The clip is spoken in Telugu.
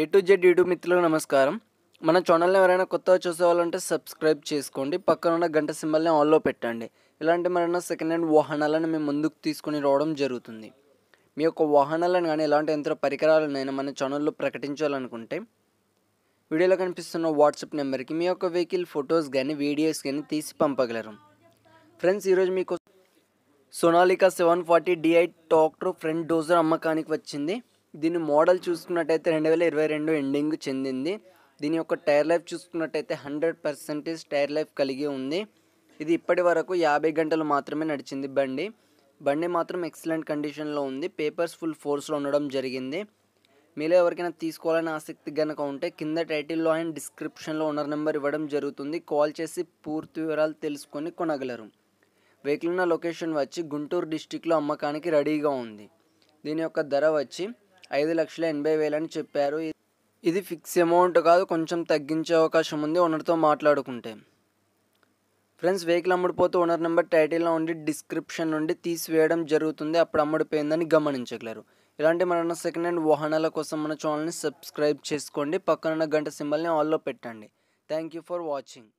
ఏ టు జెడ్ యూట్యూబ్ మిత్రులకు నమస్కారం మన ఛానల్ని ఎవరైనా కొత్తగా చూసేవాళ్ళంటే సబ్స్క్రైబ్ చేసుకోండి పక్కన ఉన్న గంట సింబల్ని ఆన్లో పెట్టండి ఇలాంటి మరైనా సెకండ్ హ్యాండ్ వాహనాలను మేము ముందుకు తీసుకుని రావడం జరుగుతుంది మీ యొక్క వాహనాలను కానీ ఎలాంటి యంత్ర పరికరాలనైనా మన ఛానల్లో ప్రకటించాలనుకుంటే వీడియోలో కనిపిస్తున్న వాట్సాప్ నెంబర్కి మీ యొక్క వెహికల్ ఫొటోస్ కానీ వీడియోస్ కానీ తీసి పంపగలరు ఫ్రెండ్స్ ఈరోజు మీకు Sonalika seven forty DI tractor front dozer అమ్మకానికి వచ్చింది దీని మోడల్ చూసుకున్నట్టయితే రెండు వేల ఇరవై రెండు ఎండింగ్ చెందింది దీని యొక్క టైర్ లైఫ్ చూసుకున్నట్టయితే హండ్రెడ్ పర్సెంటేజ్ టైర్ లైఫ్ కలిగి ఉంది ఇది ఇప్పటి వరకు యాభై గంటలు మాత్రమే నడిచింది బండి బండి మాత్రం ఎక్సలెంట్ కండిషన్లో ఉంది పేపర్స్ ఫుల్ ఫోర్స్లో ఉండడం జరిగింది మీలో ఎవరికైనా తీసుకోవాలని ఆసక్తి కనుక ఉంటే కింద టైటిల్లో అండ్ డిస్క్రిప్షన్లో ఓనర్ నెంబర్ ఇవ్వడం జరుగుతుంది కాల్ చేసి పూర్తి వివరాలు తెలుసుకొని కొనగలరు వెహికల్ ఉన్న లొకేషన్ వచ్చి గుంటూరు డిస్టిక్లో అమ్మకానికి రెడీగా ఉంది దీని యొక్క ధర వచ్చి ఐదు లక్షల ఎనభై వేలని చెప్పారు ఇది ఫిక్స్ అమౌంట్ కాదు కొంచెం తగ్గించే అవకాశం ఉంది ఓనర్తో మాట్లాడుకుంటే ఫ్రెండ్స్ వెహికల్ అమ్ముడుపోతే ఓనర్ నెంబర్ టైటిల్లో ఉండి డిస్క్రిప్షన్ నుండి తీసివేయడం జరుగుతుంది అప్పుడు అమ్ముడిపోయిందని గమనించగలరు ఇలాంటి మన సెకండ్ హ్యాండ్ వాహనాల కోసం మన ఛానల్ని సబ్స్క్రైబ్ చేసుకోండి పక్కనున్న గంట సింబల్ని ఆల్లో పెట్టండి థ్యాంక్ యూ ఫర్ వాచింగ్